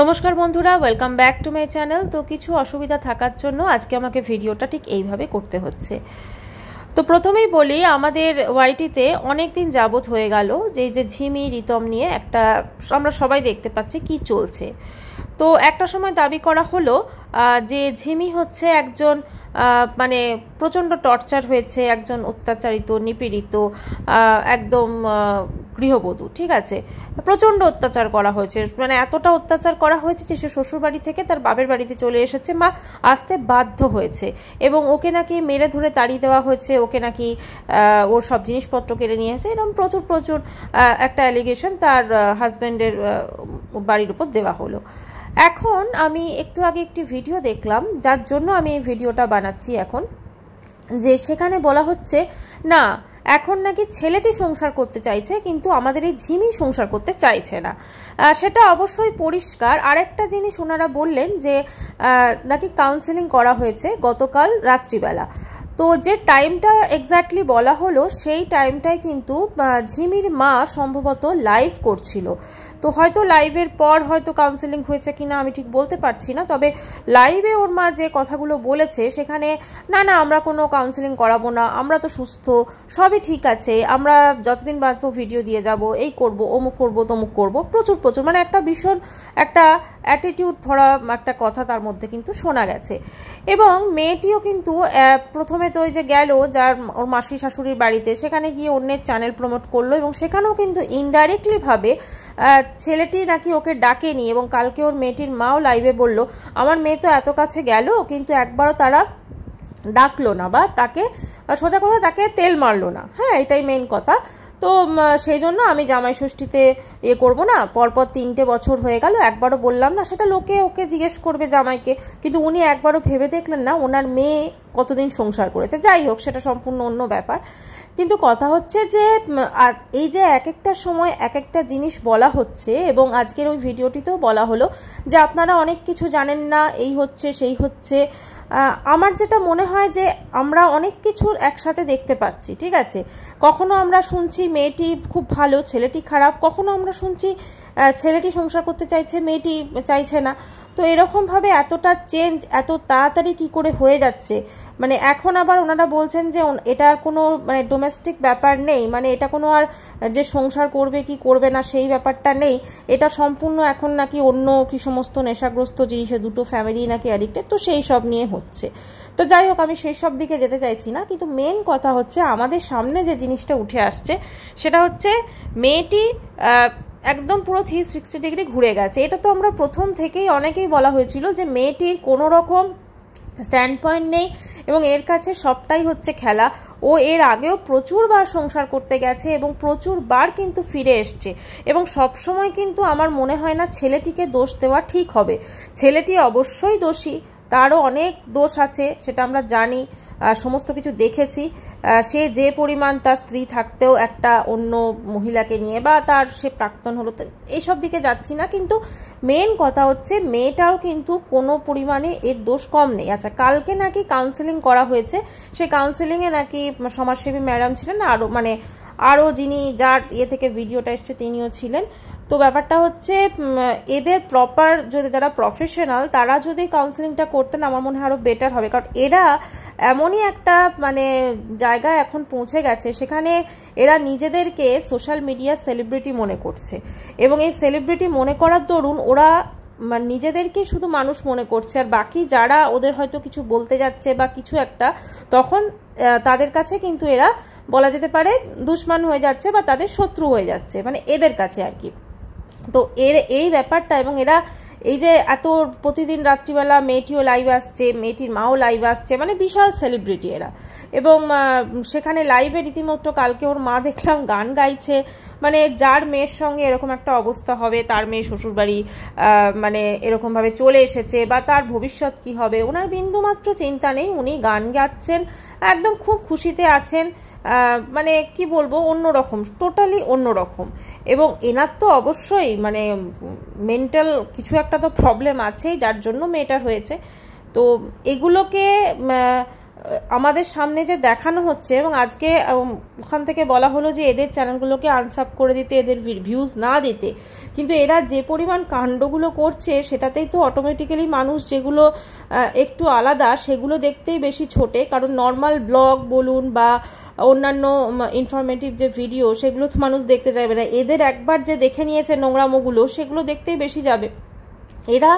নমস্কার বন্ধুরা welcome back to my channel তো কিছু অসুবিধা থাকার জন্য আজকে আমাকে ভিডিওটা ঠিক এইভাবে করতে হচ্ছে তো প্রথমেই বলি আমাদের ওয়াইটিতে অনেক দিন যাবৎ হয়ে গেল যে যে ঝিমি রিতম নিয়ে একটা আমরা সবাই দেখতে পাচ্ছি কি চলছে তো একটা সময় দাবি করা হলো যে ঝিমি হচ্ছে একজন মানে প্রচণ্ড টর্চার হয়েছে একজন অত্যাচারিত নিপীড়িত একদম গৃহবধূ ঠিক আছে প্রচণ্ড অত্যাচার করা হয়েছে মানে এতটা অত্যাচার করা হয়েছে যে সে শ্বশুরবাড়ি থেকে তার বাপের বাড়িতে চলে এসেছে মা আসতে বাধ্য হয়েছে এবং ওকে নাকি মেরে ধরে তাড়িয়ে দেওয়া হয়েছে ওকে নাকি ওর সব জিনিসপত্র কেড়ে নিয়ে এসেছে এরকম প্রচুর প্রচুর একটা অ্যালিগেশন তার হাজব্যান্ডের বাড়ির উপর দেওয়া হলো এখন আমি একটু আগে একটি ভিডিও দেখলাম যার জন্য আমি এই ভিডিওটা বানাচ্ছি এখন যে সেখানে বলা হচ্ছে না এখন নাকি ছেলেটি সংসার করতে চাইছে কিন্তু আমাদের এই ঝিমি সংসার করতে চাইছে না সেটা অবশ্যই পরিষ্কার আরেকটা জিনিস ওনারা বললেন যে নাকি কাউন্সেলিং করা হয়েছে গতকাল রাত্রিবেলা তো যে টাইমটা এক্স্যাক্টলি বলা হলো সেই টাইমটায় কিন্তু ঝিমির মা সম্ভবত লাইভ করছিল তো হয়তো লাইভের পর হয়তো কাউন্সেলিং হয়েছে কিনা আমি ঠিক বলতে পারছি না তবে লাইভে ওর মা যে কথাগুলো বলেছে সেখানে না না আমরা কোনো কাউন্সেলিং করাবো না আমরা তো সুস্থ সবই ঠিক আছে আমরা যতদিন বাঁচবো ভিডিও দিয়ে যাব এই করব অমুক করব তমুক করব প্রচুর প্রচুর মানে একটা ভীষণ একটা অ্যাটিটিউড ভরা একটা কথা তার মধ্যে কিন্তু শোনা গেছে এবং মেয়েটিও কিন্তু প্রথমে তো ওই যে গেল যার ওর মাসি শাশুড়ির বাড়িতে সেখানে গিয়ে অন্যের চ্যানেল প্রমোট করলো এবং সেখানেও কিন্তু ইনডাইরেক্টলিভাবে ছেলেটি নাকি ওকে ডাকেনি এবং কালকে ওর মেয়েটির মাও লাইভে বলল আমার মেয়ে তো এত কাছে গেল কিন্তু একবারও তারা ডাকলো না বা তাকে সোজা কথা তাকে তেল মারলো না হ্যাঁ এটাই মেন কথা তো সেই জন্য আমি জামাই ষষ্ঠীতে ইয়ে করবো না পরপর তিনটে বছর হয়ে গেল একবারও বললাম না সেটা লোকে ওকে জিজ্ঞেস করবে জামাইকে কিন্তু উনি একবারও ভেবে দেখলেন না ওনার মেয়ে কতদিন সংসার করেছে যাই হোক সেটা সম্পূর্ণ অন্য ব্যাপার কিন্তু কথা হচ্ছে যে এই যে এক একটা সময় এক একটা জিনিস বলা হচ্ছে এবং আজকের ওই ভিডিওটিতেও বলা হলো যে আপনারা অনেক কিছু জানেন না এই হচ্ছে সেই হচ্ছে আমার যেটা মনে হয় যে আমরা অনেক কিছুর একসাথে দেখতে পাচ্ছি ঠিক আছে কখনো আমরা শুনছি মেয়েটি খুব ভালো ছেলেটি খারাপ কখনো আমরা শুনছি ছেলেটি সংসার করতে চাইছে মেয়েটি চাইছে না তো এরকমভাবে এতটা চেঞ্জ এত তাড়াতাড়ি কি করে হয়ে যাচ্ছে মানে এখন আবার ওনারা বলছেন যে এটার কোনো মানে ডোমেস্টিক ব্যাপার নেই মানে এটা কোনো আর যে সংসার করবে কি করবে না সেই ব্যাপারটা নেই এটা সম্পূর্ণ এখন নাকি অন্য কি সমস্ত নেশাগ্রস্ত জিনিসে দুটো ফ্যামিলি নাকি অ্যাডিক্টেড তো সেই সব নিয়ে হচ্ছে তো যাই হোক আমি সেই সব দিকে যেতে চাইছি না কিন্তু মেন কথা হচ্ছে আমাদের সামনে যে জিনিসটা উঠে আসছে সেটা হচ্ছে মেয়েটি একদম পুরো থ্রি সিক্সটি ডিগ্রি ঘুরে গেছে এটা তো আমরা প্রথম থেকেই অনেকেই বলা হয়েছিল যে মেয়েটির কোনো রকম স্ট্যান্ড পয়েন্ট নেই এবং এর কাছে সবটাই হচ্ছে খেলা ও এর আগেও প্রচুরবার সংসার করতে গেছে এবং প্রচুরবার কিন্তু ফিরে এসছে এবং সবসময় কিন্তু আমার মনে হয় না ছেলেটিকে দোষ দেওয়া ঠিক হবে ছেলেটি অবশ্যই দোষী তারও অনেক দোষ আছে সেটা আমরা জানি সমস্ত কিছু দেখেছি সে যে পরিমাণ তার স্ত্রী থাকতেও একটা অন্য মহিলাকে নিয়ে বা তার সে প্রাক্তন হলো এইসব দিকে যাচ্ছি না কিন্তু মেন কথা হচ্ছে মেয়েটাও কিন্তু কোনো পরিমাণে এর দোষ কম নেই আচ্ছা কালকে নাকি কাউন্সেলিং করা হয়েছে সে কাউন্সেলিংয়ে নাকি সমাজসেবী ম্যাডাম ছিলেন আরও মানে আরও যিনি যার ইয়ে থেকে ভিডিওটা এসছে তিনিও ছিলেন তো ব্যাপারটা হচ্ছে এদের প্রপার যদি যারা প্রফেশনাল তারা যদি কাউন্সেলিংটা করতেন আমার মনে হয় আরও বেটার হবে কারণ এরা এমনই একটা মানে জায়গায় এখন পৌঁছে গেছে সেখানে এরা নিজেদেরকে সোশ্যাল মিডিয়া সেলিব্রিটি মনে করছে এবং এই সেলিব্রিটি মনে করার দরুন ওরা মানে নিজেদেরকে শুধু মানুষ মনে করছে আর বাকি যারা ওদের হয়তো কিছু বলতে যাচ্ছে বা কিছু একটা তখন তাদের কাছে কিন্তু এরা বলা যেতে পারে দুশ্মান হয়ে যাচ্ছে বা তাদের শত্রু হয়ে যাচ্ছে মানে এদের কাছে আর কি তো এর এই ব্যাপারটা এবং এরা এই যে এত প্রতিদিন রাত্রিবেলা মেয়েটিও লাইভ আসছে মেয়েটির মাও লাইভ আসছে মানে বিশাল সেলিব্রিটি এরা এবং সেখানে লাইভে রীতিমতো কালকে ওর মা দেখলাম গান গাইছে মানে যার মেয়ের সঙ্গে এরকম একটা অবস্থা হবে তার মেয়ে শ্বশুরবাড়ি মানে এরকমভাবে চলে এসেছে বা তার ভবিষ্যৎ কি হবে ওনার বিন্দুমাত্র চিন্তা নেই উনি গান গাচ্ছেন একদম খুব খুশিতে আছেন মানে কি বলবো অন্য রকম টোটালি অন্য রকম এবং এনার তো অবশ্যই মানে মেন্টাল কিছু একটা তো প্রবলেম আছে যার জন্য মেয়েটার হয়েছে তো এগুলোকে আমাদের সামনে যে দেখানো হচ্ছে এবং আজকে ওখান থেকে বলা হলো যে এদের চ্যানেলগুলোকে আনসাপ করে দিতে এদের ভিউজ না দিতে কিন্তু এরা যে পরিমাণ কাণ্ডগুলো করছে সেটাতেই তো অটোমেটিক্যালি মানুষ যেগুলো একটু আলাদা সেগুলো দেখতেই বেশি ছোটে কারণ নর্মাল ব্লগ বলুন বা অন্যান্য ইনফরমেটিভ যে ভিডিও সেগুলো মানুষ দেখতে চাইবে না এদের একবার যে দেখে নিয়েছে নোংরামোগুলো সেগুলো দেখতেই বেশি যাবে এরা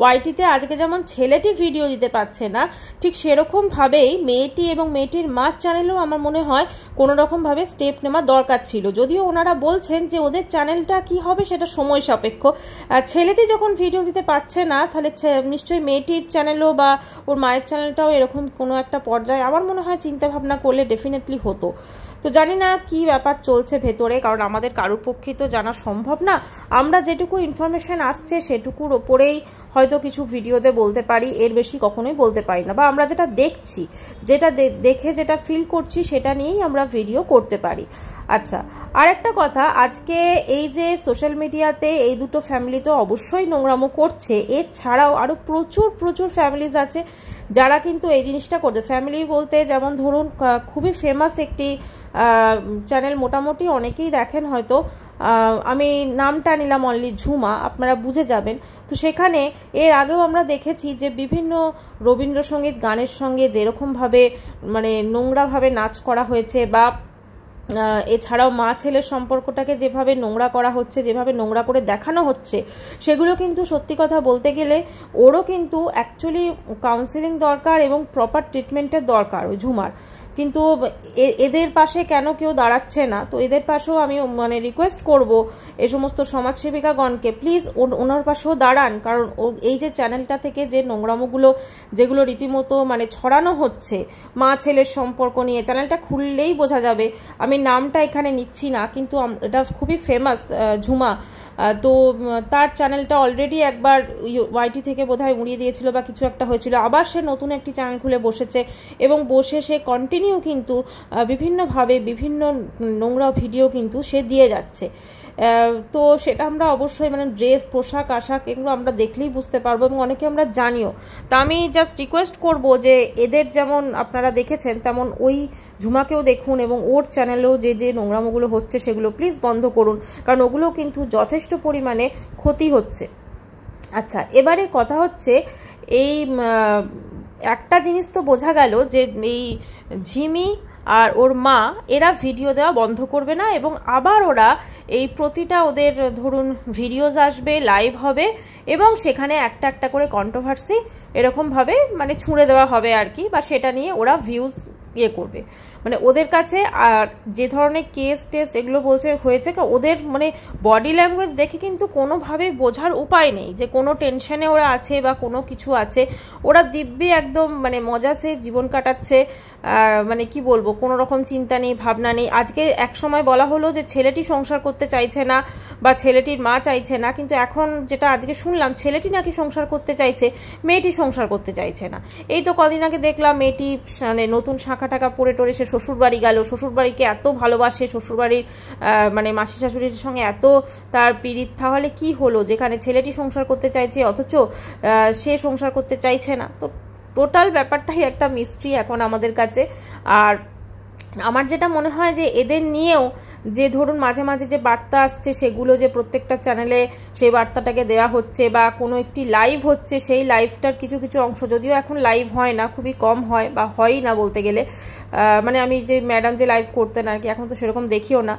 ওয়াইটিতে আজকে যেমন ছেলেটি ভিডিও দিতে পারছে না ঠিক সেরকমভাবেই মেয়েটি এবং মেয়েটির মার চ্যানেলেও আমার মনে হয় কোনো রকমভাবে স্টেপ নেওয়া দরকার ছিল যদিও ওনারা বলছেন যে ওদের চ্যানেলটা কি হবে সেটা সময় সাপেক্ষ ছেলেটি যখন ভিডিও দিতে পারছে না তাহলে নিশ্চয়ই মেয়েটির চ্যানেলও বা ওর মায়ের চ্যানেলটাও এরকম কোনো একটা পর্যায়ে আমার মনে হয় চিন্তাভাবনা করলে ডেফিনেটলি হতো তো জানি না কি ব্যাপার চলছে ভেতরে কারণ আমাদের কারোর পক্ষে তো জানা সম্ভব না আমরা যেটুকু ইনফরমেশান আসছে সেটুকুর ওপরেই হয়তো কিছু ভিডিওতে বলতে পারি এর বেশি কখনোই বলতে পারি না বা আমরা যেটা দেখছি যেটা দেখে যেটা ফিল করছি সেটা নিয়েই আমরা ভিডিও করতে পারি আচ্ছা আর একটা কথা আজকে এই যে সোশ্যাল মিডিয়াতে এই দুটো ফ্যামিলি তো অবশ্যই নোংরামো করছে এছাড়াও আরও প্রচুর প্রচুর ফ্যামিলিজ আছে যারা কিন্তু এই জিনিসটা করতে ফ্যামিলি বলতে যেমন ধরুন খুবই ফেমাস একটি চ্যানেল মোটামুটি অনেকেই দেখেন হয়তো আমি নামটা নিলাম অনলি ঝুমা আপনারা বুঝে যাবেন তো সেখানে এর আগেও আমরা দেখেছি যে বিভিন্ন রবীন্দ্রসঙ্গীত গানের সঙ্গে যেরকমভাবে মানে নোংরাভাবে নাচ করা হয়েছে বা এছাড়াও মা ছেলের সম্পর্কটাকে যেভাবে নোংরা করা হচ্ছে যেভাবে নোংরা করে দেখানো হচ্ছে সেগুলো কিন্তু সত্যি কথা বলতে গেলে ওরও কিন্তু অ্যাকচুয়ালি কাউন্সিলিং দরকার এবং প্রপার ট্রিটমেন্টের দরকার ওই ঝুমার কিন্তু এদের পাশে কেন কেউ দাঁড়াচ্ছে না তো এদের পাশেও আমি মানে রিকোয়েস্ট করব এ সমস্ত সমাজসেবিকাগণকে প্লিজ ওনার পাশেও দাঁড়ান কারণ এই যে চ্যানেলটা থেকে যে নোংরামোগুলো যেগুলো রীতিমতো মানে ছড়ানো হচ্ছে মা ছেলের সম্পর্ক নিয়ে চ্যানেলটা খুললেই বোঝা যাবে আমি নামটা এখানে নিচ্ছি না কিন্তু এটা খুবই ফেমাস ঝুমা তো তার চ্যানেলটা অলরেডি একবার ওয়াইটি থেকে বোধহয় উড়িয়ে দিয়েছিল বা কিছু একটা হয়েছিল আবার সে নতুন একটি চ্যানেল খুলে বসেছে এবং বসে সে কন্টিনিউ কিন্তু বিভিন্নভাবে বিভিন্ন নোংরা ভিডিও কিন্তু সে দিয়ে যাচ্ছে তো সেটা আমরা অবশ্যই মানে ড্রেস পোশাক আশাক এগুলো আমরা দেখলেই বুঝতে পারবো এবং অনেকে আমরা জানিও তা আমি জাস্ট রিকোয়েস্ট করব যে এদের যেমন আপনারা দেখেছেন তেমন ওই ঝুমাকেও দেখুন এবং ওর চ্যানেলেও যে যে নোংরামোগুলো হচ্ছে সেগুলো প্লিজ বন্ধ করুন কারণ ওগুলো কিন্তু যথেষ্ট পরিমাণে ক্ষতি হচ্ছে আচ্ছা এবারে কথা হচ্ছে এই একটা জিনিস তো বোঝা গেল যে এই ঝিমি আর ওর মা এরা ভিডিও দেওয়া বন্ধ করবে না এবং আবার ওরা এই প্রতিটা ওদের ধরুন ভিডিওজ আসবে লাইভ হবে এবং সেখানে একটা একটা করে কন্ট্রোভার্সি এরকমভাবে মানে ছুঁড়ে দেওয়া হবে আর কি বা সেটা নিয়ে ওরা ভিউজ ইয়ে করবে মানে ওদের কাছে আর যে ধরনের কেস টেস্ট এগুলো বলছে হয়েছে ওদের মানে বডি ল্যাঙ্গুয়েজ দেখে কিন্তু কোনোভাবে বোঝার উপায় নেই যে কোনো টেনশনে ওরা আছে বা কোনো কিছু আছে ওরা দিব্যি একদম মানে মজাসে জীবন কাটাচ্ছে মানে কি বলবো কোনো রকম চিন্তা নেই ভাবনা নেই আজকে এক সময় বলা হলো যে ছেলেটি সংসার করতে চাইছে না বা ছেলেটির মা চাইছে না কিন্তু এখন যেটা আজকে শুনলাম ছেলেটি নাকি সংসার করতে চাইছে মেয়েটি সংসার করতে চাইছে না এই তো কদিন আগে দেখলাম মেয়েটি মানে নতুন শাঁখা টাকা টাকা পরে টরে সে শ্বশুরবাড়ি গেল শ্বশুরবাড়িকে এত ভালোবাসে শ্বশুরবাড়ির মানে মাসি শাশুড়ির সঙ্গে এত তার পীড়িত তাহলে কি হলো যেখানে ছেলেটি সংসার করতে চাইছে অথচ সে সংসার করতে চাইছে না তো টোটাল ব্যাপারটাই একটা মিস্ট্রি এখন আমাদের কাছে আর আমার যেটা মনে হয় যে এদের নিয়েও যে ধরুন মাঝে মাঝে যে বার্তা আসছে সেগুলো যে প্রত্যেকটা চ্যানেলে সেই বার্তাটাকে দেওয়া হচ্ছে বা কোনো একটি লাইভ হচ্ছে সেই লাইভটার কিছু কিছু অংশ যদিও এখন লাইভ হয় না খুবই কম হয় বা হয়ই না বলতে গেলে মানে আমি যে ম্যাডাম যে লাইভ করতেন আর কি এখন তো সেরকম দেখিও না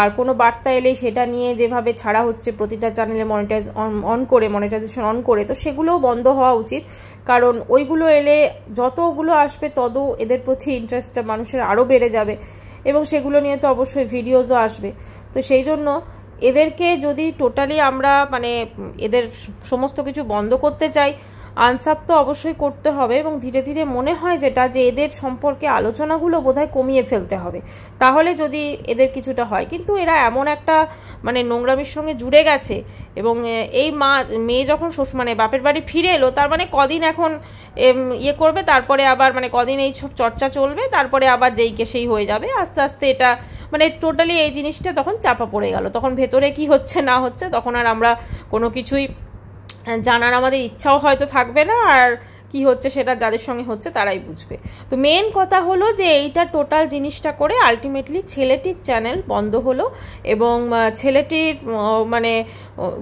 আর কোনো বার্তা এলেই সেটা নিয়ে যেভাবে ছাড়া হচ্ছে প্রতিটা চ্যানেলে মনিটাইজ অন করে মনিটাইজেশন অন করে তো সেগুলোও বন্ধ হওয়া উচিত কারণ ওইগুলো এলে যতগুলো আসবে তত এদের প্রতি ইন্টারেস্টটা মানুষের আরও বেড়ে যাবে এবং সেগুলো নিয়ে তো অবশ্যই ভিডিওজও আসবে তো সেই জন্য এদেরকে যদি টোটালি আমরা মানে এদের সমস্ত কিছু বন্ধ করতে চাই আনসাপ তো অবশ্যই করতে হবে এবং ধীরে ধীরে মনে হয় যেটা যে এদের সম্পর্কে আলোচনাগুলো বোধহয় কমিয়ে ফেলতে হবে তাহলে যদি এদের কিছুটা হয় কিন্তু এরা এমন একটা মানে নোংরামির সঙ্গে জুড়ে গেছে এবং এই মা মেয়ে যখন শ্বশুর মানে বাপের বাড়ি ফিরে এলো তার মানে কদিন এখন ইয়ে করবে তারপরে আবার মানে কদিন এই সব চর্চা চলবে তারপরে আবার যেইকে সেই হয়ে যাবে আস্তে আস্তে এটা মানে টোটালি এই জিনিসটা তখন চাপা পড়ে গেল তখন ভেতরে কি হচ্ছে না হচ্ছে তখন আর আমরা কোনো কিছুই জানার আমাদের ইচ্ছাও হয়তো থাকবে না আর কি হচ্ছে সেটা যাদের সঙ্গে হচ্ছে তারাই বুঝবে তো মেন কথা হলো যে এইটা টোটাল জিনিসটা করে আলটিমেটলি ছেলেটির চ্যানেল বন্ধ হলো এবং ছেলেটির মানে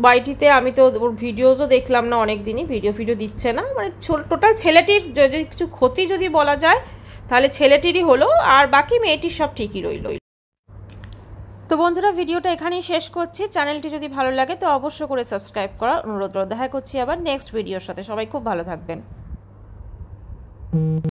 বাড়িটিতে আমি তো ওর ভিডিওজও দেখলাম না অনেক দিনই ভিডিও ভিডিও দিচ্ছে না মানে টোটাল ছেলেটির যদি কিছু ক্ষতি যদি বলা যায় তাহলে ছেলেটিরই হলো আর বাকি মেয়েটির সব ঠিকই রইল তো বন্ধুরা ভিডিওটা এখানেই শেষ করছি চ্যানেলটি যদি ভালো লাগে তো অবশ্য করে সাবস্ক্রাইব করা অনুরোধ দেখা করছি আবার নেক্সট ভিডিওর সাথে সবাই খুব ভালো থাকবেন